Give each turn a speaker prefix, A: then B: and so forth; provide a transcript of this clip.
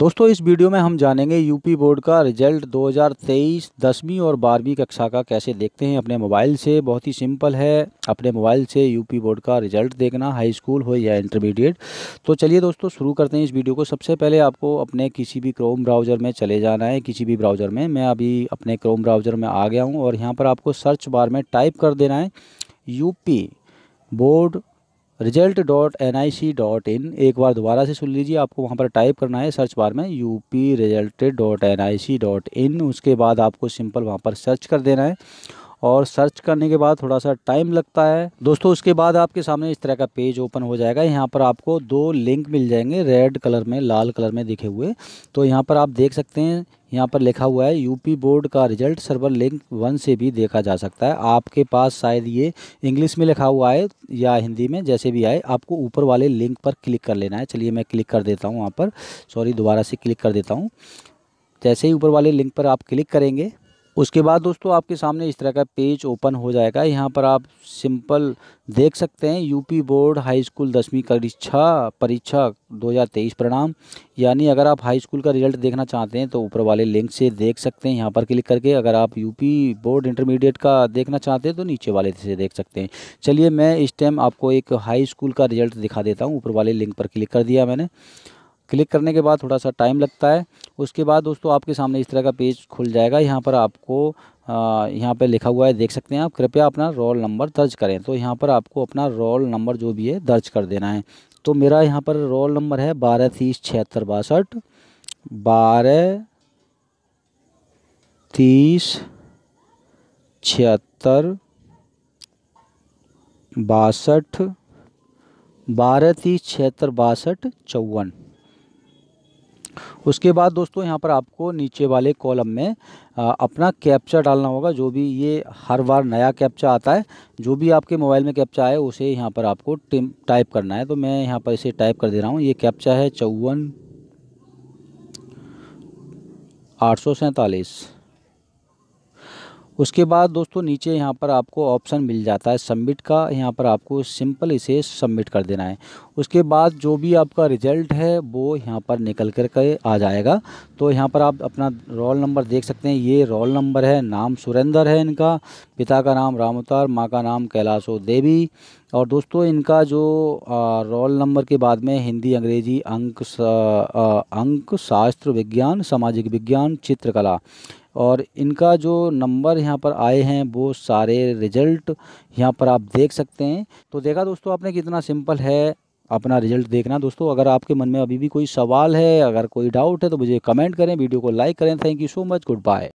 A: दोस्तों इस वीडियो में हम जानेंगे यूपी बोर्ड का रिजल्ट 2023 दसवीं और बारहवीं कक्षा का कैसे देखते हैं अपने मोबाइल से बहुत ही सिंपल है अपने मोबाइल से यूपी बोर्ड का रिजल्ट देखना हाई स्कूल हो या इंटरमीडिएट तो चलिए दोस्तों शुरू करते हैं इस वीडियो को सबसे पहले आपको अपने किसी भी क्रोम ब्राउज़र में चले जाना है किसी भी ब्राउज़र में मैं अभी अपने क्रोम ब्राउज़र में आ गया हूँ और यहाँ पर आपको सर्च बार में टाइप कर देना है UP board result dot N I C dot in एक बार दोबारा से सुन लीजिए आपको वहाँ पर टाइप करना है सर्च बार में U P result dot N I C dot in उसके बाद आपको सिंपल वहाँ पर सर्च कर देना है और सर्च करने के बाद थोड़ा सा टाइम लगता है दोस्तों उसके बाद आपके सामने इस तरह का पेज ओपन हो जाएगा यहाँ पर आपको दो लिंक मिल जाएंगे रेड कलर में लाल कलर में दिखे हुए तो यहाँ पर आप देख सकते हैं यहाँ पर लिखा हुआ है यूपी बोर्ड का रिजल्ट सर्वर लिंक वन से भी देखा जा सकता है आपके पास शायद ये इंग्लिश में लिखा हुआ है या हिंदी में जैसे भी आए आपको ऊपर वाले लिंक पर क्लिक कर लेना है चलिए मैं क्लिक कर देता हूँ वहाँ पर सॉरी दोबारा से क्लिक कर देता हूँ जैसे ही ऊपर वाले लिंक पर आप क्लिक करेंगे उसके बाद दोस्तों आपके सामने इस तरह का पेज ओपन हो जाएगा यहाँ पर आप सिंपल देख सकते हैं यूपी बोर्ड हाई स्कूल दसवीं परीक्षा परीक्षा 2023 परिणाम यानी अगर आप हाई स्कूल का रिजल्ट देखना चाहते हैं तो ऊपर वाले लिंक से देख सकते हैं यहाँ पर क्लिक करके अगर आप यूपी बोर्ड इंटरमीडिएट का देखना चाहते हैं तो नीचे वाले से देख सकते हैं चलिए मैं इस टाइम आपको एक हाई स्कूल का रिजल्ट दिखा देता हूँ ऊपर वाले लिंक पर क्लिक कर दिया मैंने क्लिक करने के बाद थोड़ा सा टाइम लगता है उसके बाद दोस्तों आपके सामने इस तरह का पेज खुल जाएगा यहाँ पर आपको यहाँ पर लिखा हुआ है देख सकते हैं आप कृपया अपना रोल नंबर दर्ज करें तो यहाँ पर आपको अपना रोल नंबर जो भी है दर्ज कर देना है तो मेरा यहाँ पर रोल नंबर है बारह तीस छिहत्तर बासठ बारह तीस छिहत्तर बासठ बारह तीस छिहत्तर बासठ चौवन उसके बाद दोस्तों यहाँ पर आपको नीचे वाले कॉलम में अपना कैप्चा डालना होगा जो भी ये हर बार नया कैप्चा आता है जो भी आपके मोबाइल में कैप्चा है उसे यहाँ पर आपको टाइप करना है तो मैं यहाँ पर इसे टाइप कर दे रहा हूँ ये कैप्चा है चौवन आठ सौ उसके बाद दोस्तों नीचे यहाँ पर आपको ऑप्शन मिल जाता है सबमिट का यहाँ पर आपको सिंपल इसे सबमिट कर देना है उसके बाद जो भी आपका रिजल्ट है वो यहाँ पर निकल कर के आ जाएगा तो यहाँ पर आप अपना रोल नंबर देख सकते हैं ये रोल नंबर है नाम सुरेंद्र है इनका पिता का नाम राम अवतार माँ का नाम कैलाशो देवी और दोस्तों इनका जो रोल नंबर के बाद में हिंदी अंग्रेजी अंक अंक शास्त्र विज्ञान सामाजिक विज्ञान चित्रकला और इनका जो नंबर यहाँ पर आए हैं वो सारे रिजल्ट यहाँ पर आप देख सकते हैं तो देखा दोस्तों आपने कितना सिंपल है अपना रिजल्ट देखना दोस्तों अगर आपके मन में अभी भी कोई सवाल है अगर कोई डाउट है तो मुझे कमेंट करें वीडियो को लाइक करें thank you so much good bye